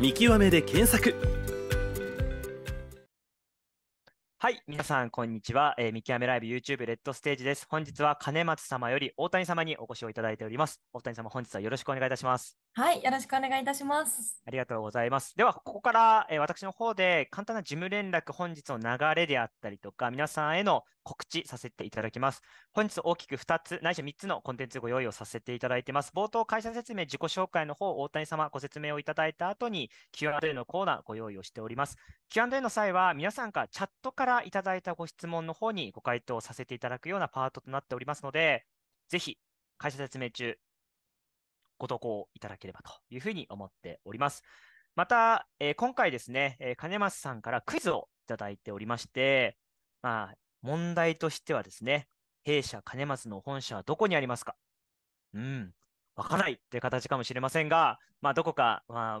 見極めで検索はい皆さん、こんにちは。えー、見極めライブ YouTube レッドステージです。本日は金松様より大谷様にお越しをいただいております。大谷様、本日はよろしくお願いいたします。はい、よろしくお願いいたします。ありがとうございます。では、ここから、えー、私の方で簡単な事務連絡、本日の流れであったりとか、皆さんへの告知させていただきます。本日大きく2つ、ないし3つのコンテンツご用意をさせていただいてます。冒頭、会社説明、自己紹介の方、大谷様ご説明をいただいた後に Q&A のコーナーご用意をしております。Q&A の際は、皆さんがチャットからいただただいたご質問の方にご回答させていただくようなパートとなっておりますので、ぜひ会社説明中、ご投稿いただければというふうに思っております。また、えー、今回ですね、えー、金松さんからクイズをいただいておりまして、まあ、問題としてはですね、弊社金松の本社はどこにありますかうん、わからないという形かもしれませんが、まあ、どこか、まあ、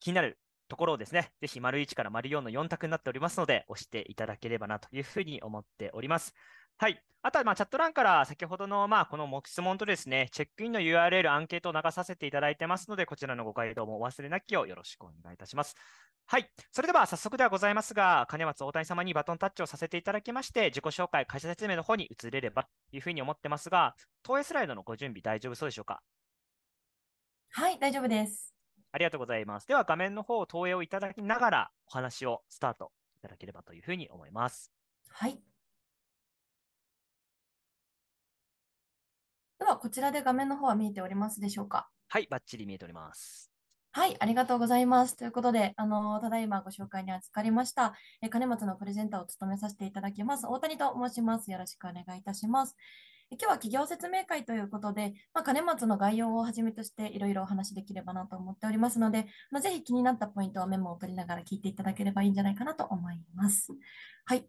気になるところをですね、ぜひ丸1から丸4の4択になっておりますので、押していただければなというふうに思っております。はい。あとは、まあ、チャット欄から先ほどの、まあ、この質問とですね、チェックインの URL、アンケートを流させていただいてますので、こちらのご回答もお忘れなきをよろしくお願いいたします。はい。それでは早速ではございますが、金松大谷様にバトンタッチをさせていただきまして、自己紹介、会社説明の方に移れればというふうに思ってますが、投影スライドのご準備大丈夫そうでしょうかはい、大丈夫です。ありがとうございます。では画面の方を投影をいただきながらお話をスタートいただければというふうに思います。はい。ではこちらで画面の方は見えておりますでしょうか。はい、バッチリ見えております。はい、ありがとうございます。ということで、あのただいまご紹介に預かりました、え金松のプレゼンターを務めさせていただきます。大谷と申します。よろしくお願いいたします。今日は企業説明会ということで、まあ、金松の概要をはじめとしていろいろお話しできればなと思っておりますので、まあ、ぜひ気になったポイントをメモを取りながら聞いていただければいいんじゃないかなと思います。はい。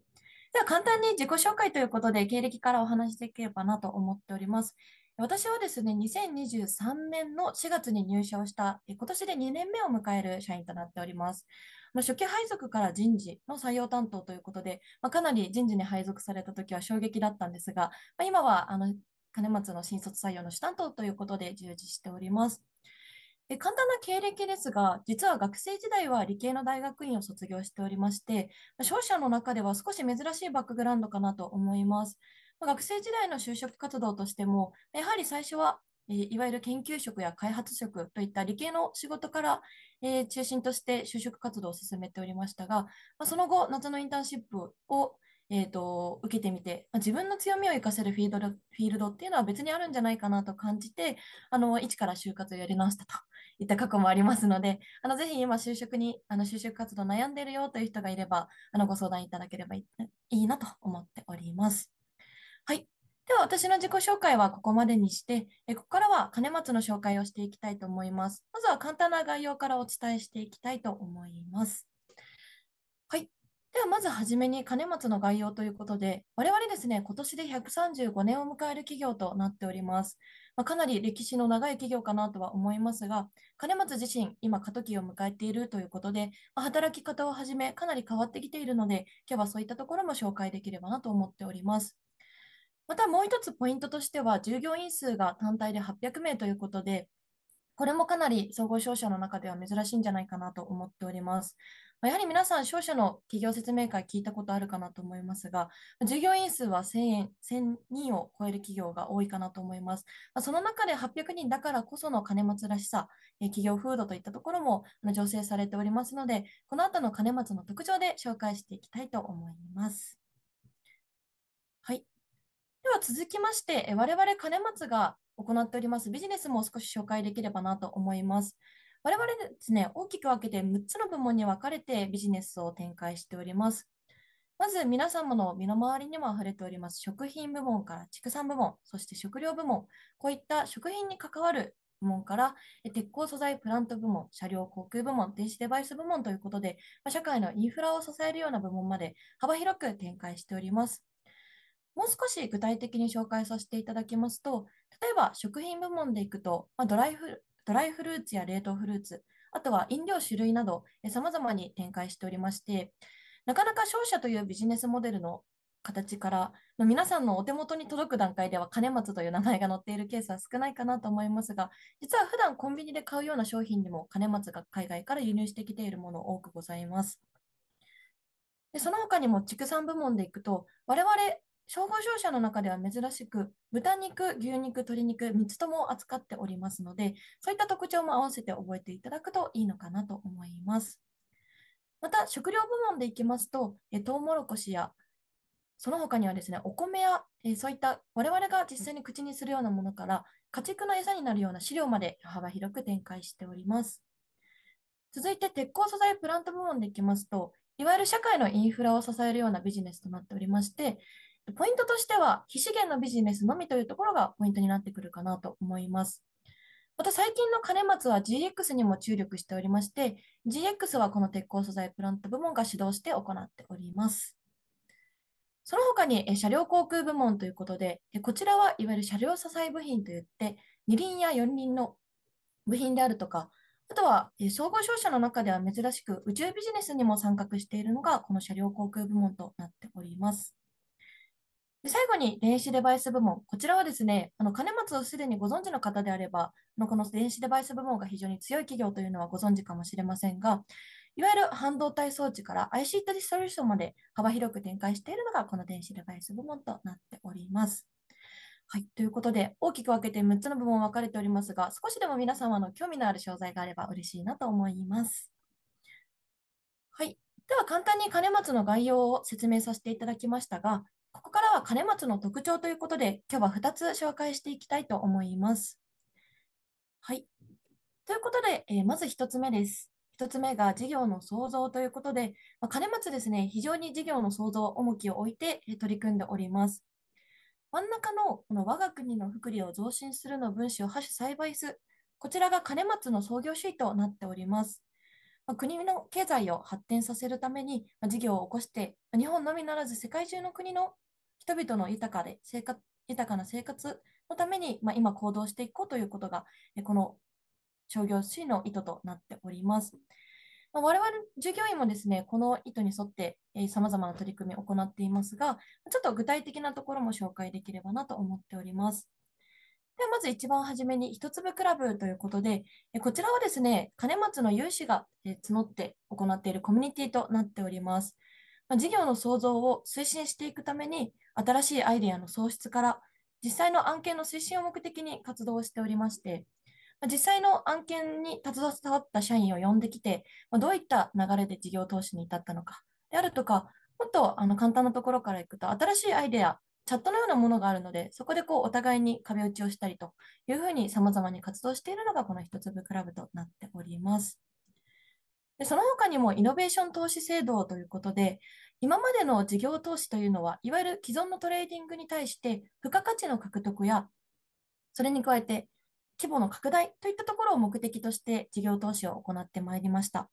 では簡単に自己紹介ということで経歴からお話しできればなと思っております。私はですね、2023年の4月に入社をした、今年で2年目を迎える社員となっております。まあ、初期配属から人事の採用担当ということで、まあ、かなり人事に配属された時は衝撃だったんですが、まあ、今はあの金松の新卒採用の主担当ということで従事しております。で簡単な経歴ですが、実は学生時代は理系の大学院を卒業しておりまして、商社の中では少し珍しいバックグラウンドかなと思います。学生時代の就職活動としても、やはり最初はいわゆる研究職や開発職といった理系の仕事から、え中心として就職活動を進めておりましたが、まその後、夏のインターンシップを、えー、と受けてみて、ま自分の強みを生かせるフィードフィールドっていうのは別にあるんじゃないかなと感じて、あの一から就活をやり直したといった過去もありますので、あのぜひ今、就職にあの就職活動悩んでるよという人がいれば、あのご相談いただければいいなと思っております。はい。では、私の自己紹介はここまでにして、えここからは金松の紹介をしていきたいと思います。まずは簡単な概要からお伝えしていきたいと思います。はい。では、まずはじめに金松の概要ということで、我々ですね、今年で135年を迎える企業となっております。まあ、かなり歴史の長い企業かなとは思いますが、金松自身、今、過渡期を迎えているということで、まあ、働き方をはじめ、かなり変わってきているので、今日はそういったところも紹介できればなと思っております。またもう一つポイントとしては、従業員数が単体で800名ということで、これもかなり総合商社の中では珍しいんじゃないかなと思っております。やはり皆さん、商社の企業説明会聞いたことあるかなと思いますが、従業員数は1000 1000人を超える企業が多いかなと思います。その中で800人だからこその金持ちらしさ、企業風土といったところも醸成されておりますので、この後の金松の特徴で紹介していきたいと思います。では続きまして、我々金松が行っておりますビジネスも少し紹介できればなと思います。我々ですね、大きく分けて6つの部門に分かれてビジネスを展開しております。まず皆様の身の回りにも溢れております食品部門から畜産部門、そして食料部門、こういった食品に関わる部門から、鉄鋼素材プラント部門、車両航空部門、電子デバイス部門ということで、社会のインフラを支えるような部門まで幅広く展開しております。もう少し具体的に紹介させていただきますと、例えば食品部門でいくと、まあ、ドライフドライフルーツや冷凍フルーツ、あとは飲料種類など、様々に展開しておりまして、なかなか商社というビジネスモデルの形から、ま皆さんのお手元に届く段階では金松という名前が載っているケースは少ないかなと思いますが、実は普段コンビニで買うような商品にも金松が海外から輸入してきているもの多くございます。でその他にも畜産部門でいくと、我々総合商社の中では珍しく、豚肉、牛肉、鶏肉、3つとも扱っておりますので、そういった特徴も合わせて覚えていただくといいのかなと思います。また、食料部門でいきますと、えトウモロコシや、その他にはですね、お米や、えそういった我々が実際に口にするようなものから、家畜の餌になるような飼料まで幅広く展開しております。続いて、鉄鋼素材プラント部門でいきますと、いわゆる社会のインフラを支えるようなビジネスとなっておりまして、ポイントとしては、非資源のビジネスのみというところがポイントになってくるかなと思います。また最近の金松は GX にも注力しておりまして、GX はこの鉄鋼素材プラント部門が主導して行っております。その他に車両航空部門ということで、こちらはいわゆる車両支え部品といって、二輪や四輪の部品であるとか、あとは総合商社の中では珍しく宇宙ビジネスにも参画しているのがこの車両航空部門となっております。で最後に電子デバイス部門、こちらはですね、あの金松をすでにご存知の方であれば、のこの電子デバイス部門が非常に強い企業というのはご存知かもしれませんが、いわゆる半導体装置から i c ストリューションまで幅広く展開しているのが、この電子デバイス部門となっております。はい。ということで、大きく分けて6つの部門分かれておりますが、少しでも皆様の興味のある商材があれば嬉しいなと思います。はい。では、簡単に金松の概要を説明させていただきましたが、ここから金松の特徴ということで、今日は2つ紹介していきたいと思います。はい。ということで、えー、まず1つ目です。1つ目が事業の創造ということで、まあ、金松ですね、非常に事業の創造、重きを置いて取り組んでおります。真ん中のこの我が国の福利を増進するの分子を箸栽培す、る、こちらが金松の創業主義となっております。ま国の経済を発展させるために、ま事業を起こして、日本のみならず世界中の国の人々の豊かで生活豊かな生活のために、まあ、今行動していこうということが、この商業主義の意図となっております。まあ、我々従業員もですね、この意図に沿ってさまざまな取り組みを行っていますが、ちょっと具体的なところも紹介できればなと思っております。ではまず一番初めに一粒クラブということで、こちらはですね、金松の有志が募って行っているコミュニティとなっております。事業の創造を推進していくために、新しいアイデアの創出から、実際の案件の推進を目的に活動しておりまして、実際の案件に携わった社員を呼んできて、どういった流れで事業投資に至ったのか、であるとか、もっとあの簡単なところからいくと、新しいアイデア、チャットのようなものがあるので、そこでこうお互いに壁打ちをしたりというふうに様々に活動しているのが、この一粒クラブとなっております。で、その他にもイノベーション投資制度ということで、今までの事業投資というのは、いわゆる既存のトレーディングに対して、付加価値の獲得や、それに加えて規模の拡大といったところを目的として事業投資を行ってまいりました。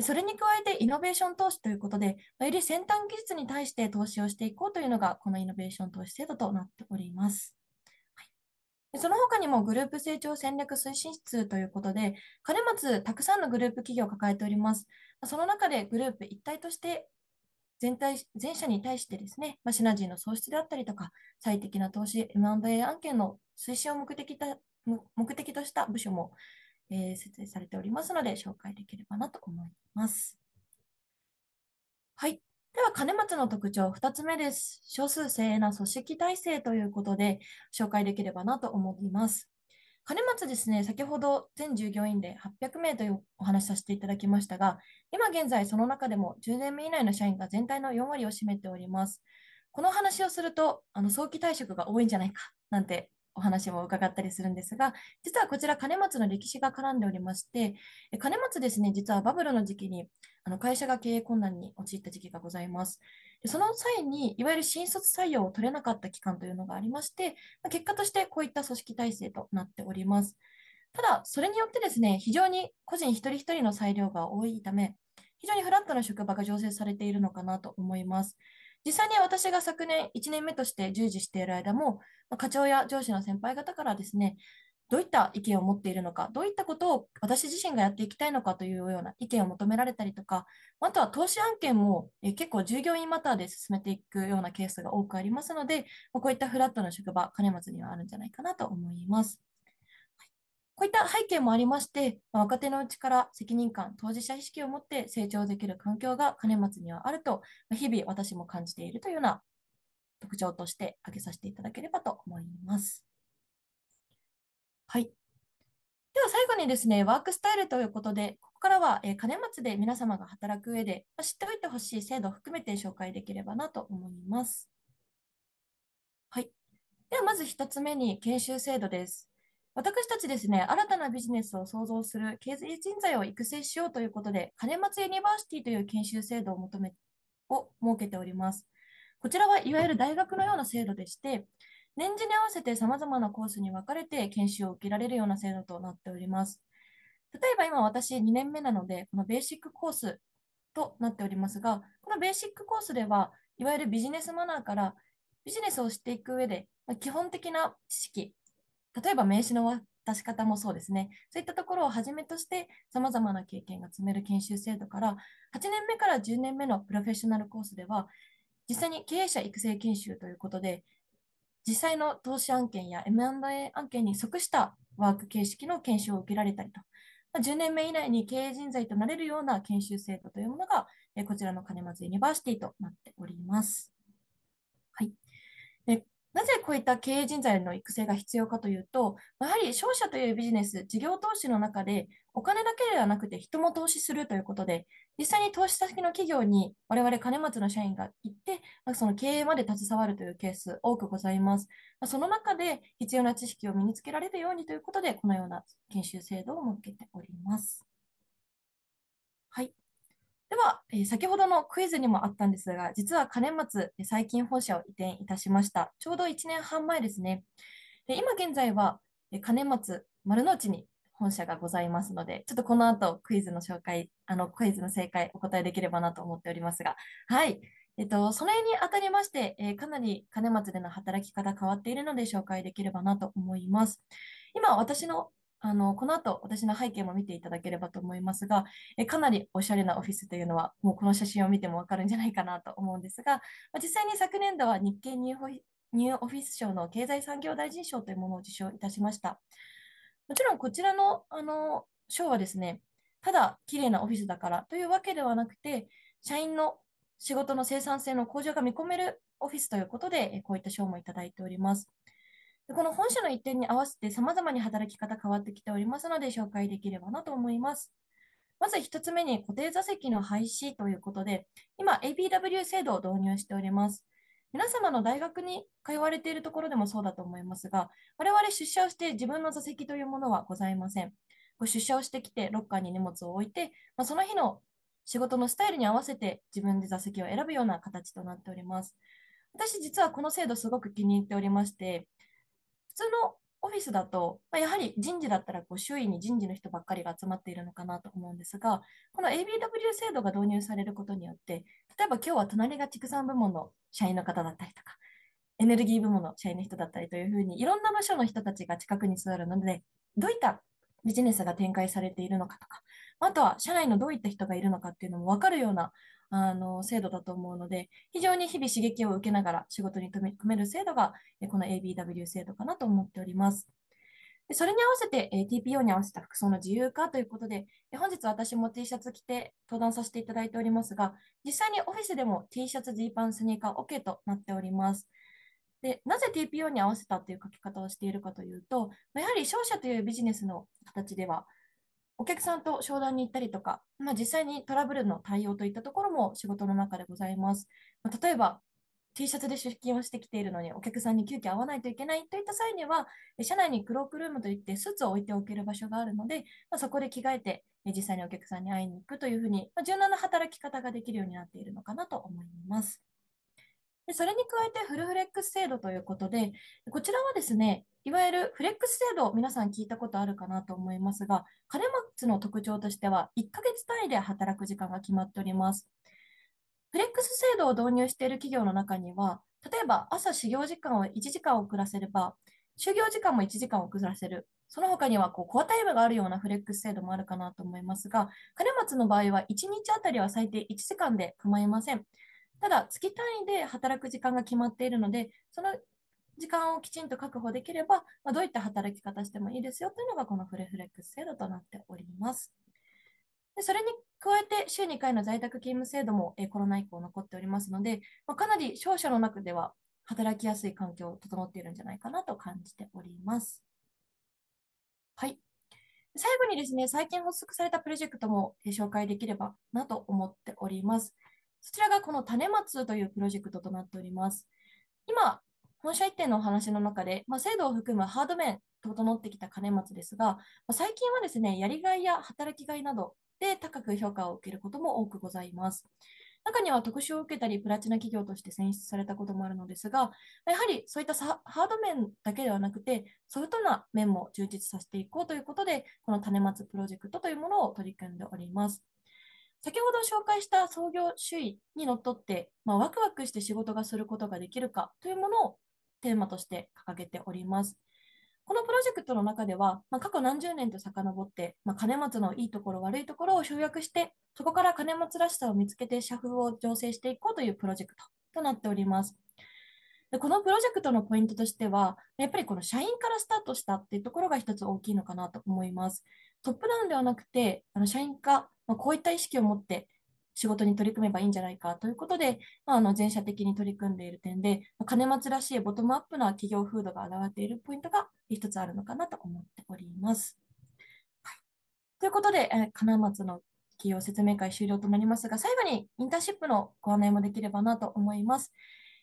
それに加えてイノベーション投資ということで、より先端技術に対して投資をしていこうというのが、このイノベーション投資制度となっております。その他にもグループ成長戦略推進室ということで、金松たくさんのグループ企業を抱えております。その中でグループ一体として全体、全社に対してですね、まシナジーの創出であったりとか、最適な投資、M&A 案件の推進を目的た目的とした部署も、えー、設営されておりますので、紹介できればなと思います。はい。では、金松の特徴2つ目です。少数精鋭な組織体制ということで、紹介できればなと思います。金松ですね、先ほど全従業員で800名というお話しさせていただきましたが、今現在その中でも10年目以内の社員が全体の4割を占めております。この話をすると、あの早期退職が多いんじゃないかなんてお話も伺ったりするんですが、実はこちら、金松の歴史が絡んでおりまして、兼松ですね、実はバブルの時期にあの会社が経営困難に陥った時期がございます。その際に、いわゆる新卒採用を取れなかった期間というのがありまして、結果としてこういった組織体制となっております。ただ、それによってですね、非常に個人一人一人の裁量が多いため、非常にフラットな職場が醸成されているのかなと思います。実際に私が昨年1年目として従事している間も、まあ、課長や上司の先輩方からですね、どういった意見を持っているのか、どういったことを私自身がやっていきたいのかというような意見を求められたりとか、あとは投資案件も結構従業員マターで進めていくようなケースが多くありますので、こういったフラットな職場、金松にはあるんじゃないかなと思います。こういった背景もありまして、若手のうちから責任感、当事者意識を持って成長できる環境が金松にはあると、日々私も感じているというような特徴として挙げさせていただければと思います。はい。では最後にですね、ワークスタイルということで、ここからは、え金松で皆様が働く上で、ま知っておいてほしい制度を含めて紹介できればなと思います。はい。ではまず1つ目に研修制度です。私たちですね、新たなビジネスを創造する経済人材を育成しようということで、金松ユニバーシティという研修制度を求め、を設けております。こちらはいわゆる大学のような制度でして、年次に合わせて様々なコースに分かれて研修を受けられるような制度となっております。例えば今私2年目なので、このベーシックコースとなっておりますが、このベーシックコースでは、いわゆるビジネスマナーからビジネスをしていく上で、基本的な知識例えば名刺の渡し方もそうですね。そういったところをはじめとして、様々な経験が積める研修制度から、8年目から10年目のプロフェッショナルコースでは、実際に経営者育成研修ということで、実際の投資案件や M&A 案件に即したワーク形式の研修を受けられたりと、10年目以内に経営人材となれるような研修制度というものが、こちらの金松ユニバーシティとなっております。なぜこういった経営人材の育成が必要かというと、やはり商社というビジネス、事業投資の中で、お金だけではなくて人も投資するということで、実際に投資先の企業に我々金松の社員が行って、その経営まで携わるというケース多くございます。その中で必要な知識を身につけられるようにということで、このような研修制度を設けております。では、え先ほどのクイズにもあったんですが、実は金松、最近本社を移転いたしました。ちょうど1年半前ですね。で今現在は、え兼松丸の内に本社がございますので、ちょっとこの後クイズの紹介、あのクイズの正解お答えできればなと思っておりますが、はい。えっと、それにあたりまして、えー、かなり金松での働き方変わっているので紹介できればなと思います。今、私のあの、この後、私の背景も見ていただければと思いますが、えかなりおしゃれなオフィスというのは、もうこの写真を見てもわかるんじゃないかなと思うんですが、ま実際に昨年度は日経ニューニューオフィス賞の経済産業大臣賞というものを受賞いたしました。もちろん、こちらの、あの、賞はですね、ただ綺麗なオフィスだからというわけではなくて、社員の仕事の生産性の向上が見込めるオフィスということで、こういった賞もいただいております。この本書の一点に合わせて様々に働き方変わってきておりますので紹介できればなと思います。まず一つ目に固定座席の廃止ということで、今 a b w 制度を導入しております。皆様の大学に通われているところでもそうだと思いますが、我々出社をして自分の座席というものはございません。ご出社をしてきてロッカーに荷物を置いて、まあ、その日の仕事のスタイルに合わせて自分で座席を選ぶような形となっております。私実はこの制度すごく気に入っておりまして、普通のオフィスだと、まあ、やはり人事だったらこう周囲に人事の人ばっかりが集まっているのかなと思うんですが、この ABW 制度が導入されることによって、例えば今日は隣が畜産部門の社員の方だったりとか、エネルギー部門の社員の人だったりというふうに、いろんな場所の人たちが近くに座るので、どういったビジネスが展開されているのかとか、あとは社内のどういった人がいるのかっていうのも分かるようなあの制度だと思うので、非常に日々刺激を受けながら仕事に組める制度が、この ABW 制度かなと思っております。でそれに合わせて、え TPO に合わせた服装の自由化ということで、え本日私も T シャツ着て登壇させていただいておりますが、実際にオフィスでも T シャツ、ジーパン、スニーカー OK となっております。でなぜ TPO に合わせたという書き方をしているかというと、やはり商社というビジネスの形では、お客さんと商談に行ったりとか、まあ、実際にトラブルの対応といったところも仕事の中でございます。まあ、例えば、T シャツで出勤をしてきているのに、お客さんに急遽会わないといけないといった際には、社内にクロークルームといってスーツを置いておける場所があるので、まあ、そこで着替えて、実際にお客さんに会いに行くというふうに、まあ、柔軟な働き方ができるようになっているのかなと思います。でそれに加えてフルフレックス制度ということで、こちらはですね、いわゆるフレックス制度、皆さん聞いたことあるかなと思いますが、金松の特徴としては、1ヶ月単位で働く時間が決まっております。フレックス制度を導入している企業の中には、例えば朝修行時間を1時間遅らせれば、就業時間も1時間遅らせる。その他には、こう、タイムがあるようなフレックス制度もあるかなと思いますが、金松の場合は1日あたりは最低1時間で構いません。ただ、月単位で働く時間が決まっているので、その時間をきちんと確保できれば、まあ、どういった働き方してもいいですよというのが、このフレフレックス制度となっております。でそれに加えて、週2回の在宅勤務制度も、えコロナ以降残っておりますので、まあ、かなり商社の中では働きやすい環境を整っているんじゃないかなと感じております。はい。最後にですね、最近発足されたプロジェクトも紹介できればなと思っております。そちらがこの種松というプロジェクトとなっております。今、本社移転のお話の中で、まあ、制度を含むハード面、整ってきた金松ですが、まあ、最近はですね、やりがいや働きがいなどで高く評価を受けることも多くございます。中には特集を受けたり、プラチナ企業として選出されたこともあるのですが、やはりそういったハード面だけではなくて、ソフトな面も充実させていこうということで、この種松プロジェクトというものを取り組んでおります。先ほど紹介した創業主義にのっとって、まあ、ワクワクして仕事がすることができるかというものをテーマとして掲げております。このプロジェクトの中では、まあ、過去何十年と遡って、まあ、金松のいいところ、悪いところを集約して、そこから金松らしさを見つけて社風を醸成していこうというプロジェクトとなっております。でこのプロジェクトのポイントとしては、やっぱりこの社員からスタートしたっていうところが一つ大きいのかなと思います。トップダウンではなくて、あの社員が、まあ、こういった意識を持って、仕事に取り組めばいいんじゃないかということで、まあ、あの全社的に取り組んでいる点で、まあ、金松らしいボトムアップな企業風土が現れているポイントが一つあるのかなと思っております。はい、ということで、えー、金松の企業説明会終了となりますが、最後にインターンシップのご案内もできればなと思います。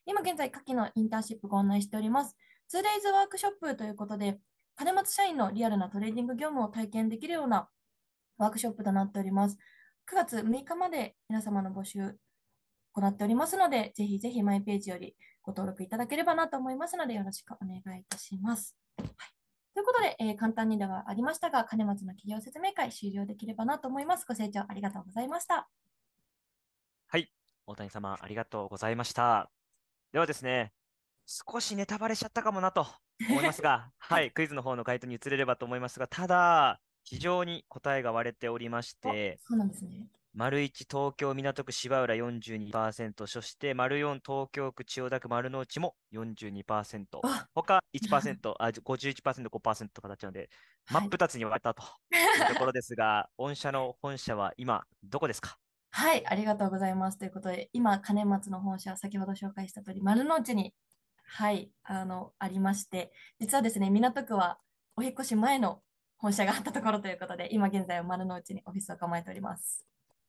今現在、下記のインターンシップご案内しております。2days ワークショップということで、金松社員のリアルなトレーディング業務を体験できるようなワークショップとなっております。9月6日まで皆様の募集行っておりますので、ぜひぜひマイページよりご登録いただければなと思いますので、よろしくお願いいたします。はい、ということで、えー、簡単にではありましたが、金松の企業説明会終了できればなと思います。ご清聴ありがとうございました。はい、大谷様、ありがとうございました。ではですね、少しネタバレしちゃったかもなと思いますが、はい、クイズの方の回答に移れればと思いますが、ただ、非常に答えが割れておりまして、そうなんですね。丸1、東京港区芝浦42%、そして丸4、東京区千代田区丸の内も42%、他1%、あ51%、5%と形なので、真っ二つに割れたというところですが、御社の本社は今、どこですかはい、ありがとうございます。ということで、今、金松の本社、先ほど紹介した通り、丸の内に、はい、あの、ありまして、実はですね、港区はお引越し前の本社があったところということで、今現在は丸の内にオフィスを構えております。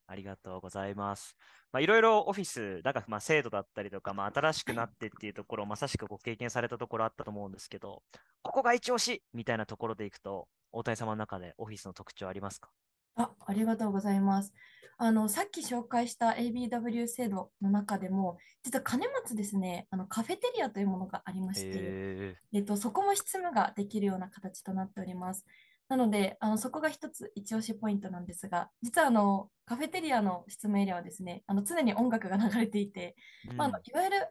ありがとうございます。まあ、いろいろオフィス、だからまあ制度だったりとか、まあ、新しくなってっていうところ、まさしくご経験されたところあったと思うんですけど、ここが一押しみたいなところでいくと、大谷様の中でオフィスの特徴ありますかあありがとうございます。あのさっき紹介した ABW 制度の中でも、実は金松ですね、あのカフェテリアというものがありまして、えっと、そこも執務ができるような形となっております。なので、あのそこが一つ一押しポイントなんですが、実はあのカフェテリアの質問エリアはですね、あの常に音楽が流れていて、うん、まあ、あのいわゆる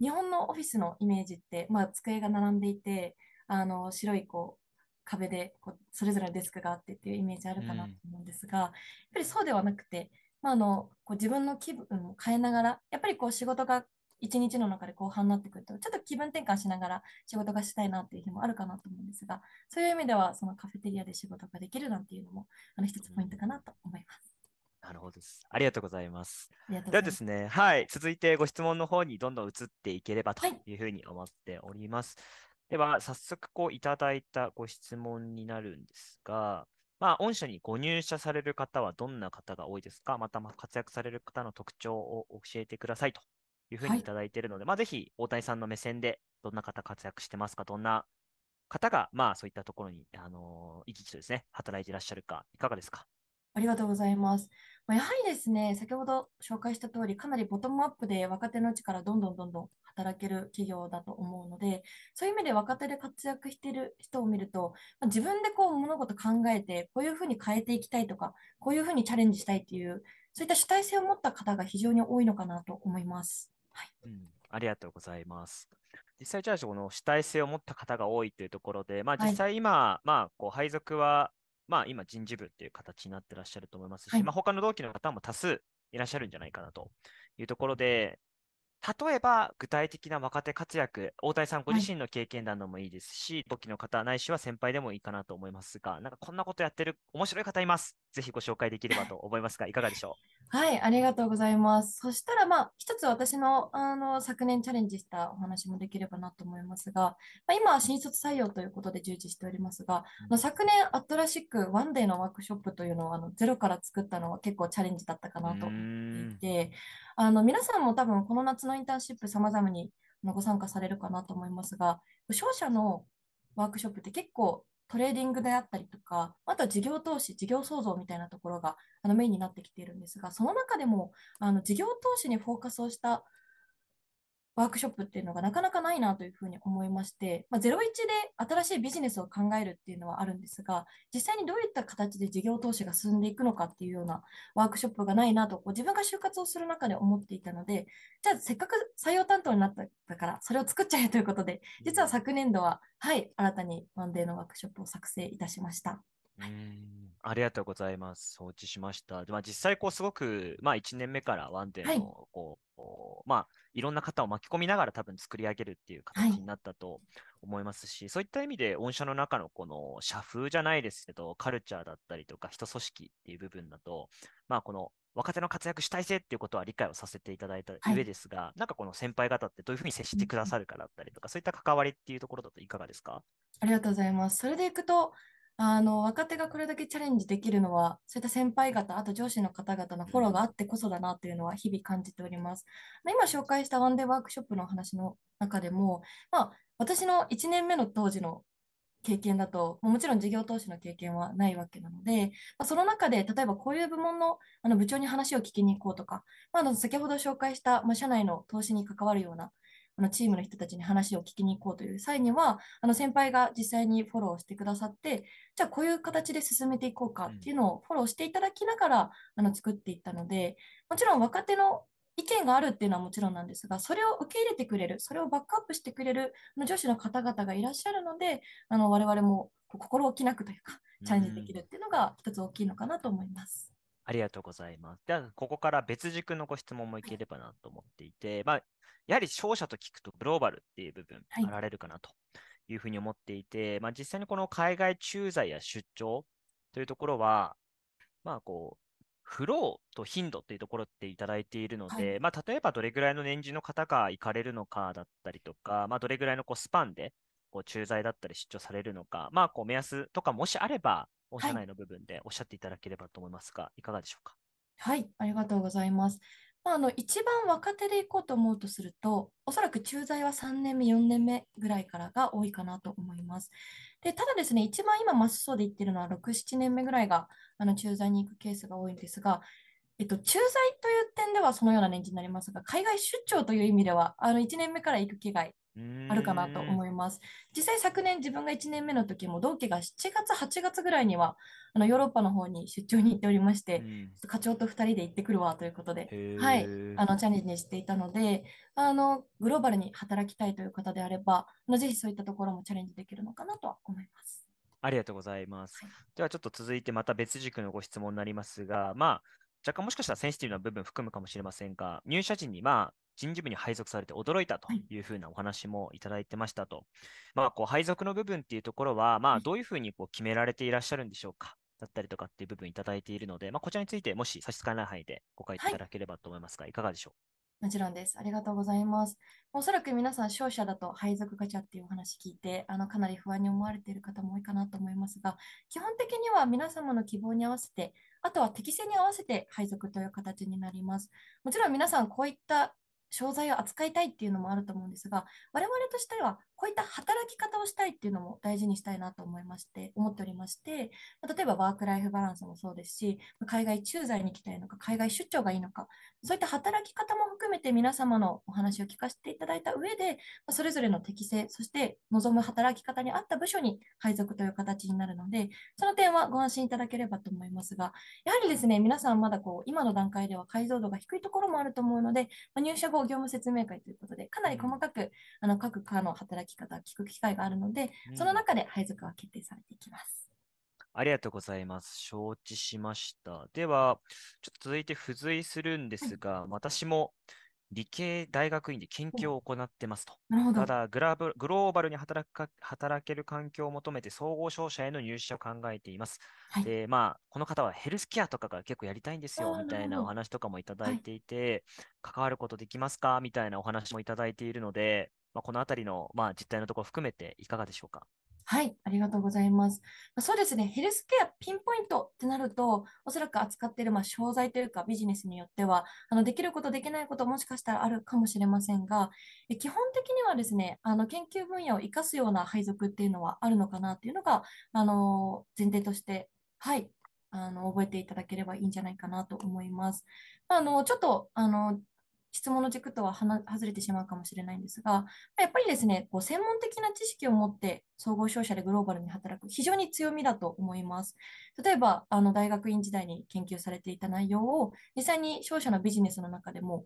日本のオフィスのイメージって、まあ、机が並んでいて、あの白いこう壁でこうそれぞれのデスクがあってっていうイメージあるかなと思うんですが、うん、やっぱりそうではなくて、まあ、あのこう自分の気分を変えながら、やっぱりこう仕事が一日の中で後半になってくると、ちょっと気分転換しながら仕事がしたいなっていう日もあるかなと思うんですが、そういう意味では、そのカフェテリアで仕事ができるなんていうのも、あの一つポイントかなと思います。なるほどです。ありがとうございます。ではですね、はい、続いてご質問の方にどんどん移っていければというふうに思っております。はい、では、早速こういただいたご質問になるんですが、まあ、御社にご入社される方はどんな方が多いですかまた、活躍される方の特徴を教えてくださいというふうにいただいているので、はい、まあ、ぜひ大谷さんの目線で、どんな方活躍してますか、どんな方が、まあ、そういったところに、あのー、生き生きとですね、働いていらっしゃるか、いかがですか。ありがとうございます。まあ、やはりですね、先ほど紹介した通り、かなりボトムアップで若手のうちからどんどんどんどん働ける企業だと思うので、そういう意味で若手で活躍している人を見ると、まあ、自分でこう物事考えて、こういうふうに変えていきたいとか、こういうふうにチャレンジしたいっていう、そういった主体性を持った方が非常に多いのかなと思います。はいうん、ありがとうございます。実際、じゃあ、この主体性を持った方が多いというところで、まあ、実際今、はい、まあ、こう配属は、まあ、今、人事部っていう形になってらっしゃると思いますし、はい、まあ、他の同期の方も多数いらっしゃるんじゃないかなというところで、例えば、具体的な若手活躍、大谷さんご自身の経験談でもいいですし、はい、時の方、ないしは先輩でもいいかなと思いますが、なんかこんなことやってる面白い方います。ぜひご紹介できればと思いますが、いかがでしょうはい、ありがとうございます。そしたら、まあ、一つ私の、あの、昨年チャレンジしたお話もできればなと思いますが、まあ、今は新卒採用ということで従事しておりますが、うん、昨年、アトラシックワンデーのワークショップというのを、あの、ゼロから作ったのは結構チャレンジだったかなと思っていて、あの皆さんも多分この夏のインターンシップ様々にご参加されるかなと思いますが、商社のワークショップって結構トレーディングであったりとか、あとは事業投資、事業創造みたいなところがあのメインになってきているんですが、その中でもあの事業投資にフォーカスをしたワークショップっていうのがなかなかないなというふうに思いまして、まあ、01で新しいビジネスを考えるっていうのはあるんですが、実際にどういった形で事業投資が進んでいくのかっていうようなワークショップがないなと、自分が就活をする中で思っていたので、じゃあせっかく採用担当になったから、それを作っちゃえということで、実は昨年度は、はい、新たにワンデーのワークショップを作成いたしました。うん、ありがとうございます。承知しました。まあ、実際、こう、すごく、まあ、1年目からワンデーの、こう、はい、まあ、いろんな方を巻き込みながら多分作り上げるっていう形になったと思いますし、はい、そういった意味で、御社の中のこの社風じゃないですけど、カルチャーだったりとか、人組織っていう部分だと、まあ、この若手の活躍主体性っていうことは理解をさせていただいた上ですが、はい、なんかこの先輩方ってどういうふうに接してくださるかだったりとか、そういった関わりっていうところだといかがですかありがとうございます。それでいくと、あの若手がこれだけチャレンジできるのは、そういった先輩方、あと上司の方々のフォローがあってこそだなというのは日々感じております。今紹介したワンデーワークショップの話の中でも、まあ、私の1年目の当時の経験だと、もちろん事業投資の経験はないわけなので、まあ、その中で、例えばこういう部門のあの部長に話を聞きに行こうとか、まあ、先ほど紹介した、まあ、社内の投資に関わるようなあのチームの人たちに話を聞きに行こうという際には、あの先輩が実際にフォローしてくださって、じゃあこういう形で進めていこうかっていうのをフォローしていただきながら、あの作っていったので、もちろん若手の意見があるっていうのはもちろんなんですが、それを受け入れてくれる、それをバックアップしてくれる上司の方々がいらっしゃるので、あの我々も心置きなくというか、チャレンジできるっていうのが一つ大きいのかなと思います。ありがとうございます。では、ここから別軸のご質問もいければなと思っていて、まあ、やはり勝者と聞くとグローバルっていう部分、あられるかなというふうに思っていて、はい、まあ、実際にこの海外駐在や出張というところは、まあ、こう、フローと頻度っていうところっていただいているので、はい、まあ、例えばどれぐらいの年次の方が行かれるのかだったりとか、まあ、どれぐらいのこうスパンでこう駐在だったり出張されるのか、まあ、こう目安とかもしあれば、お社内の部分でおっしゃっていただければと思いますが、はい、いかがでしょうか。はい、ありがとうございます。まあ、あの一番若手で行こうと思うとすると、おそらく駐在は3年目、4年目ぐらいからが多いかなと思います。でただですね、一番今、マスそで言ってるのは、6、7年目ぐらいがあの駐在に行くケースが多いんですが、えっと、駐在という点ではそのような年次になりますが、海外出張という意味では、あの1年目から行く機会あるかなと思います。実際昨年自分が1年目の時も同期が7月8月ぐらいにはあのヨーロッパの方に出張に行っておりまして、うん、ちょっと課長と2人で行ってくるわということで、はい、あのチャレンジしていたのであのグローバルに働きたいという方であればあのぜひそういったところもチャレンジできるのかなとは思います。ありがとうございます。はい、ではちょっと続いてまた別軸のご質問になりますが、まあ若干もしかしたらセンシティブな部分含むかもしれませんが、入社時にまあ人事部に配属されて驚いたというふうなお話もいただいてましたと。まあ、こう配属の部分っていうところは、まあ、どういうふうにこう決められていらっしゃるんでしょうかだったりとかっていう部分いただいているので、まあ、こちらについてもし差し支えない範囲でご回答いただければと思いますが、はい、いかがでしょうもちろんです。ありがとうございます。おそらく皆さん、勝者だと配属ガチャっていうお話聞いて、あのかなり不安に思われている方も多いかなと思いますが、基本的には皆様の希望に合わせて、あとは適性に合わせて配属という形になります。もちろん皆さん、こういった商材を扱いたいっていうのもあると思うんですが、我々としては、こういった働き方をしたいっていうのも大事にしたいなと思いまして、思っておりまして、例えばワークライフバランスもそうですし、海外駐在に行きたいのか、海外出張がいいのか、そういった働き方も含めて皆様のお話を聞かせていただいた上で、それぞれの適性、そして望む働き方に合った部署に配属という形になるので、その点はご安心いただければと思いますが、やはりですね、皆さんまだこう、今の段階では解像度が低いところもあると思うので、入社後業務説明会ということで、かなり細かく、あの各課の働き方、聞く機会があるので、その中で配属は決定されていきます。ありがとうございます。承知しました。では、ちょっと続いて付随するんですが、私も理系大学院で研究を行ってますと。ただグラブ、グローバルに働くか働ける環境を求めて総合商社への入社を考えています。はい、で、まあ、この方はヘルスケアとかが結構やりたいんですよ、みたいなお話とかもいただいていて、はい、関わることできますかみたいなお話もいただいているので、まあ、このあたりの、まあ、実態のところ含めていかがでしょうか。はい、ありがとうございます。まそうですね、ヘルスケアピンポイントってなると、おそらく扱っているまあ商材というかビジネスによっては、あのできること、できないこと、もしかしたらあるかもしれませんが、え基本的にはですね、あの研究分野を生かすような配属っていうのはあるのかなっていうのが、あの前提として、はい、あの覚えていただければいいんじゃないかなと思います。あのちょっとあの質問の軸とは外れてしまうかもしれないんですが、やっぱりですね、こう専門的な知識を持って総合商社でグローバルに働く、非常に強みだと思います。例えば、あの大学院時代に研究されていた内容を、実際に商社のビジネスの中でも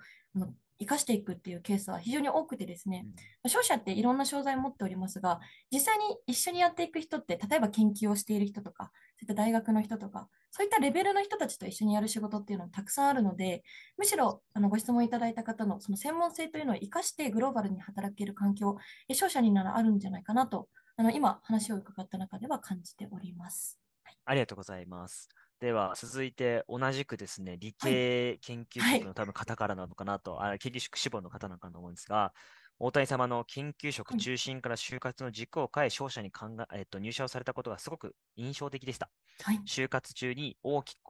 生かしていくっていうケースは非常に多くてですね、商社っていろんな商材を持っておりますが、実際に一緒にやっていく人って、例えば研究をしている人とか、そういった大学の人とか、そういったレベルの人たちと一緒にやる仕事っていうのもたくさんあるので、むしろあのご質問いただいた方のその専門性というのを生かしてグローバルに働ける環境、商社にならあるんじゃないかなと、あの今話を伺った中では感じております。はい、ありがとうございます。では続いて同じくですね、理系研究職の多分方からなのかなと、あ研究職志望の方なんかなと思うんですが、大谷様の研究職中心から就活の軸を変え、商社に考え、えっと、入社をされたことがすごく印象的でした。はい就活中に大きく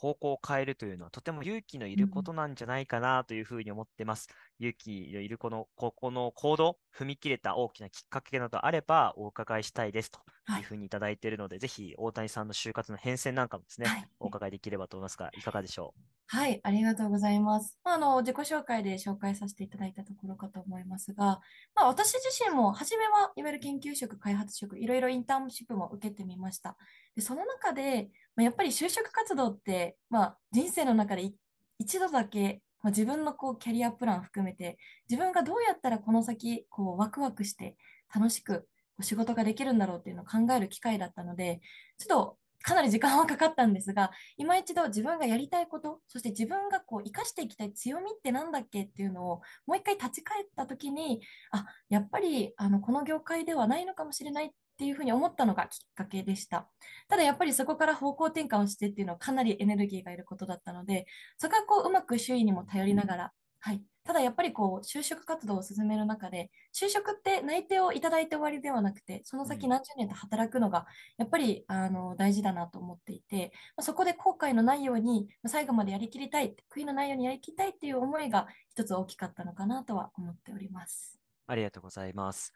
方向を変えるというのはとても勇気のいることなんじゃないかなというふうに思ってます。うん、勇気のいるこの、ここの行動、踏み切れた大きなきっかけなどあればお伺いしたいですというふうにいただいているので、はい、ぜひ大谷さんの就活の変遷なんかもですね、はい、お伺いできればと思いますが、いかがでしょう。はい、ありがとうございます。まあ、あの、自己紹介で紹介させていただいたところかと思いますが、まあ、私自身も、初めはいわゆる研究職、開発職、いろいろインターンシップも受けてみました。で、その中で、まあ、やっぱり就職活動って、まあ、人生の中で一度だけ、まあ、自分のこうキャリアプラン含めて自分がどうやったらこの先こうワクワクして楽しく仕事ができるんだろうっていうのを考える機会だったのでちょっとかなり時間はかかったんですが今一度自分がやりたいことそして自分がこう生かしていきたい強みって何だっけっていうのをもう一回立ち返った時にあやっぱりあのこの業界ではないのかもしれないっっていうふうに思ったのがきっかけでした。ただやっぱりそこから方向転換をしてっていうのはかなりエネルギーがいることだったので、そこはこううまく周囲にも頼りながら、はい。ただやっぱりこう就職活動を進める中で、就職って内定をいただいて終わりではなくて、その先何十年と働くのがやっぱりあの大事だなと思っていて、そこで後悔のないように、最後までやりきりたい、悔いのないようにやりきりたいっていう思いが一つ大きかったのかなとは思っております。ありがとうございます。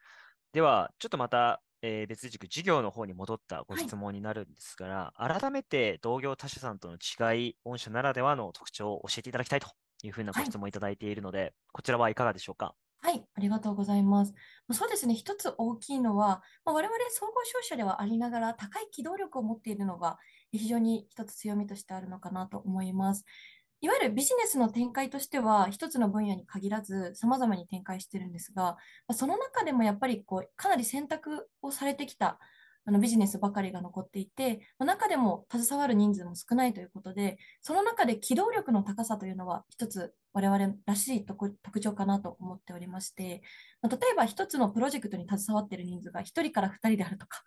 では、ちょっとまたえー、別軸事業の方に戻ったご質問になるんですが、はい、改めて同業他社さんとの違い、御社ならではの特徴を教えていただきたいというふうなご質問をいただいているので、はい、こちらはいかがでしょうか。はい、ありがとうございます。そうですね、一つ大きいのは、まあ、我々総合商社ではありながら高い機動力を持っているのが非常に一つ強みとしてあるのかなと思います。いわゆるビジネスの展開としては、一つの分野に限らず、様々に展開してるんですが、その中でもやっぱりこうかなり選択をされてきたあのビジネスばかりが残っていて、中でも携わる人数も少ないということで、その中で機動力の高さというのは、一つ我々らしい特徴かなと思っておりまして、例えば一つのプロジェクトに携わっている人数が1人から2人であるとか、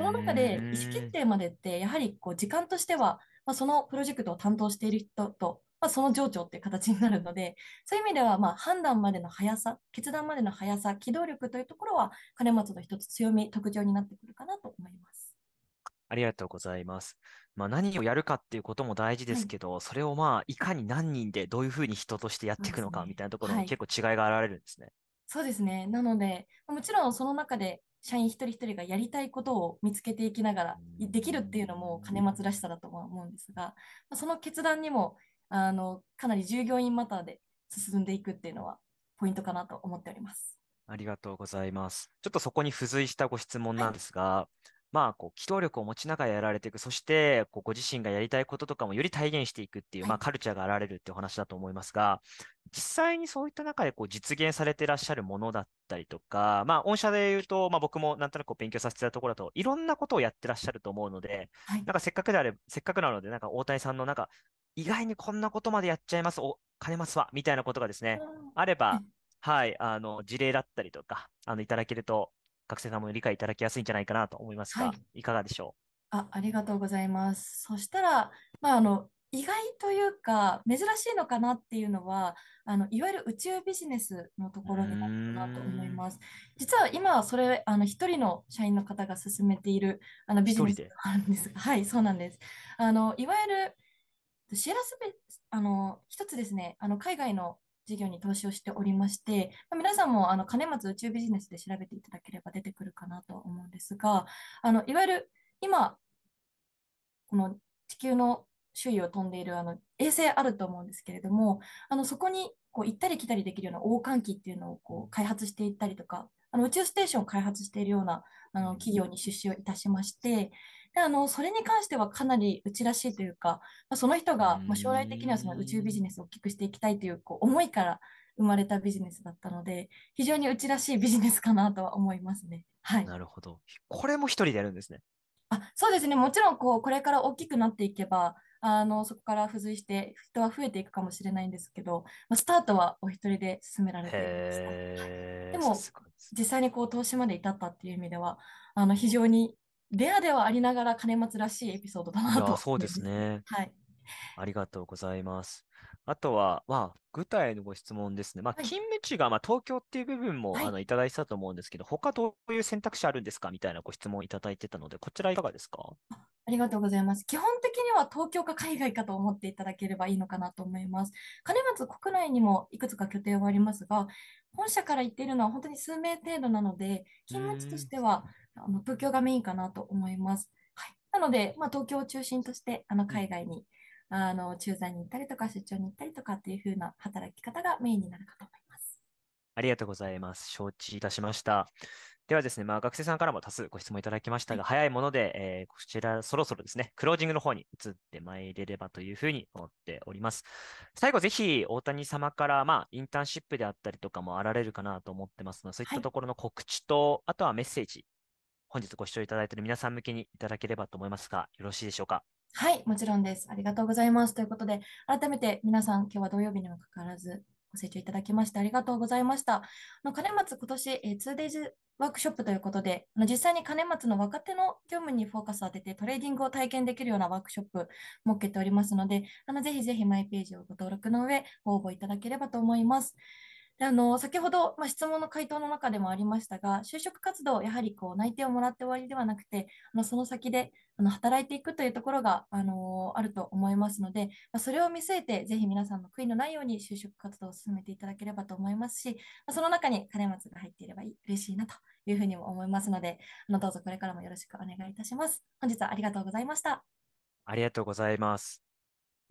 この中で意思決定までって、やはりこう時間としては、まあ、そのプロジェクトを担当している人とまあ、その情緒っていう形になるので、そういう意味では、まあ、判断までの速さ、決断までの速さ、機動力というところは、金松の一つ強み、特徴になってくるかなと思います。ありがとうございます。まあ、何をやるかっていうことも大事ですけど、はい、それをまあ、いかに何人でどういうふうに人としてやっていくのかみたいなところに結構違いが現れるんですね。そうですね。なので、もちろんその中で社員一人一人がやりたいことを見つけていきながらできるっていうのも金松らしさだとは思うんですが、その決断にもあの、かなり従業員マターで進んでいくっていうのはポイントかなと思っております。ありがとうございます。ちょっとそこに付随したご質問なんですが、はい、まあ、こう、機動力を持ちながらやられていく、そして、こう、ご自身がやりたいこととかもより体現していくっていう、はい、まあ、カルチャーがあられるっていうお話だと思いますが、実際にそういった中で、こう、実現されてらっしゃるものだったりとか、まあ、御社で言うと、まあ、僕もなんとなく勉強させてたところだと、いろんなことをやってらっしゃると思うので、はい、なんかせっかくであれ、せっかくなので、なんか大谷さんのなんか、意外にこんなことまでやっちゃいます、お金ますわ、みたいなことがですね、あれば、はい、あの、事例だったりとか、あの、いただけると、学生さんも理解いただきやすいんじゃないかなと思いますが、はい、いかがでしょうあありがとうございます。そしたら、まあ、あの、意外というか、珍しいのかなっていうのは、あのいわゆる宇宙ビジネスのところになるかなと思います。実は今、それ、あの一人の社員の方が進めているあのビジネスなんです。はい、そうなんです。あのいわゆるシェアスペあの、一つですね、あの、海外の事業に投資をしておりまして、皆さんもあの金松宇宙ビジネスで調べていただければ出てくるかなと思うんですが、あのいわゆる今、この地球の周囲を飛んでいるあの衛星あると思うんですけれども、あのそこにこう行ったり来たりできるような王還機っていうのをこう開発していったりとか、あの宇宙ステーションを開発しているようなあの企業に出資をいたしまして、であのそれに関してはかなりうちらしいというか、まあ、その人が、まあ、将来的にはその宇宙ビジネスを大きくしていきたいというこう思いから生まれたビジネスだったので、非常にうちらしいビジネスかなとは思いますね。はい、なるほど。これも一人でやるんですね。あそうですね、もちろんこうこれから大きくなっていけば、あのそこから付随して人は増えていくかもしれないんですけど、まあ、スタートはお一人で進められていました。でも実際にこう投資まで至ったっていう意味では、あの非常にレアではありながら、金松らしいエピソードだなと。そうですね。はいありがとうございます。あとは、まあ、具体のご質問ですね。まあ、はい勤務地が、まあ、東京っていう部分も、あの、いただいてたと思うんですけど、他どういう選択肢あるんですかみたいなご質問いただいてたので、こちらいかがですかありがとうございます。基本的には東京か海外かと思っていただければいいのかなと思います。金松国内にもいくつか拠点はありますが、本社から行っているのは本当に数名程度なので、勤務地としてはあの東京がメインかなと思います。はい、なので、まあ、東京を中心としてあの海外にあの、駐在に行ったりとか、出張に行ったりとかっていうふうな働き方がメインになるかと思います。ありがとうございます。承知いたしました。ではですね、まあ、学生さんからも多数ご質問いただきましたが、はい、早いもので、えー、こちらそろそろですね、クロージングの方に移ってまいれればというふうに思っております。最後、ぜひ大谷様から、まあ、インターンシップであったりとかもあられるかなと思ってますので、そういったところの告知と、はい、あとはメッセージ、本日ご視聴いただいている皆さん向けにいただければと思いますが、よろしいでしょうか。はい、もちろんです。ありがとうございます。ということで、改めて皆さん、今日は土曜日にもかかわらず、ご清聴いただきましてありがとうございました。の金松、今年、えー、2days ワークショップということで、あの実際に金松の若手の業務にフォーカスを当てて、トレーディングを体験できるようなワークショップ、設けておりますので、あのぜひぜひマイページをご登録の上、ご応募いただければと思います。であの先ほど、まあ、質問の回答の中でもありましたが、就職活動、やはりこう内定をもらって終わりではなくて、あのその先であの働いていくというところが、あのあると思いますので、まあ、それを見据えて、ぜひ皆さんの悔いのないように就職活動を進めていただければと思いますし、まあ、その中に金松が入っていれば嬉しいなというふうにも思いますので、あのどうぞこれからもよろしくお願いいたします。本日はありがとうございました。ありがとうございます。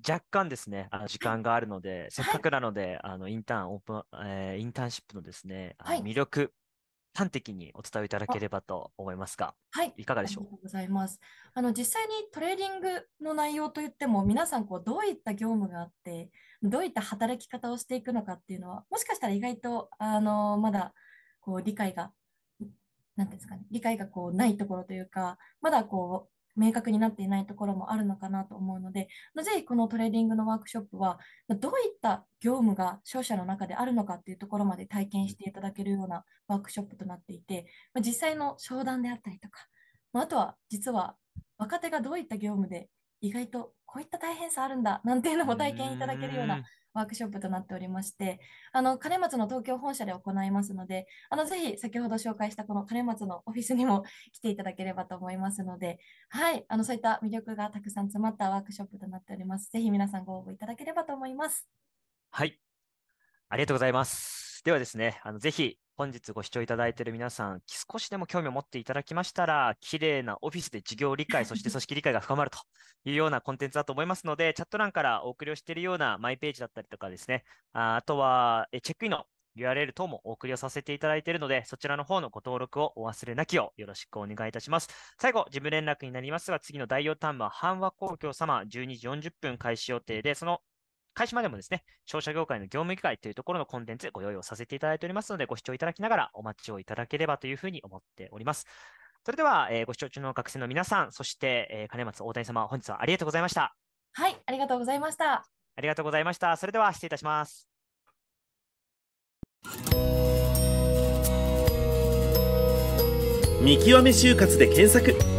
若干ですね、あの時間があるので、せっかくなので、あのインターンオープン、えー、インターンシップのですね、はい魅力、端的にお伝えいただければと思いますが、はい。いかがでしょありがとうございます。あの、実際にトレーディングの内容といっても、皆さん、こう、どういった業務があって、どういった働き方をしていくのかっていうのは、もしかしたら意外と、あの、まだ、こう、理解が、なんていうんですかね、理解がこう、ないところというか、まだこう、明確になっていないところもあるのかなと思うので、ぜひこのトレーディングのワークショップは、どういった業務が商社の中であるのかっていうところまで体験していただけるようなワークショップとなっていて、実際の商談であったりとか、あとは実は若手がどういった業務で意外とこういった大変さあるんだなんていうのも体験いただけるようなワークショップとなっておりまして、あの、金松の東京本社で行いますので、あの、ぜひ先ほど紹介したこの金松のオフィスにも来ていただければと思いますので、はい、あの、そういった魅力がたくさん詰まったワークショップとなっております。ぜひ皆さんご応募いただければと思います。はい。ありがとうございます。ではですね、あの、ぜひ、本日ご視聴いただいている皆さん、少しでも興味を持っていただきましたら、綺麗なオフィスで事業理解、そして組織理解が深まるというようなコンテンツだと思いますので、チャット欄からお送りをしているようなマイページだったりとかですね、あとはチェックインの URL 等もお送りをさせていただいているので、そちらの方のご登録をお忘れなきようよろしくお願いいたします。最後、事務連絡になりますが、次の第4ターンは、半和公共様、12時40分開始予定で、その開始までもですね、商社業界の業務機会というところのコンテンツご用意をさせていただいておりますので、ご視聴いただきながらお待ちをいただければというふうに思っております。それでは、えー、ご視聴中の学生の皆さん、そして、えー、金松大谷様、本日はありがとうございました。はい、ありがとうございました。ありがとうございました。それでは失礼いたします。見極め就活で検索。